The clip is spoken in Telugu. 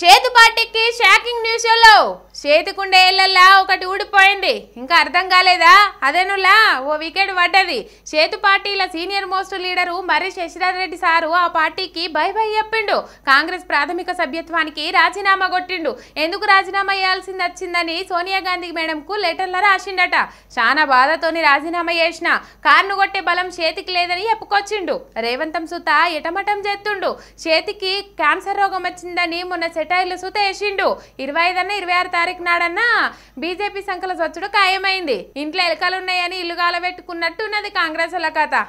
సేతుపాటికి షాకింగ్ న్యూస్లో చేతికుండేళ్ళల్లా ఒకటి ఊడిపోయింది ఇంకా అర్థం కాలేదా అదేనులా ఓ వికెట్ పడ్డది చేతు పార్టీల senior most leader Marri Shashidhar Reddy sir ఆ పార్టీకి బై బై చెప్పిండు కాంగ్రెస్ ప్రాథమిక సభ్యత్వానికి రాజీనామా కొట్టిండు ఎందుకు రాజీనామా చేయాల్సింది వచ్చిందని సోనియా గాంధీ మేడంకు లెటర్ల రాసిండట చాలా బాధతోని రాజీనామా చేసిన కార్ను కొట్టే బలం చేతికి లేదని చెప్పుకొచ్చిండు రేవంతం సుత ఎటమటం చేస్తుండు చేతికి క్యాన్సర్ రోగం వచ్చిందని మొన్న సెటైర్లు సుత వేసిండు ఇరవై ఐదన్న ఇరవై ఆరు తారీఖు నరికినాడన్న బీజేపీ సంఖ్యల స్వచ్చుడు ఖాయమైంది ఇంట్లో ఉన్నాయని ఇల్లు ఉన్నది కాంగ్రెస్ కథ